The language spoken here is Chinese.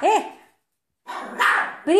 哎，不。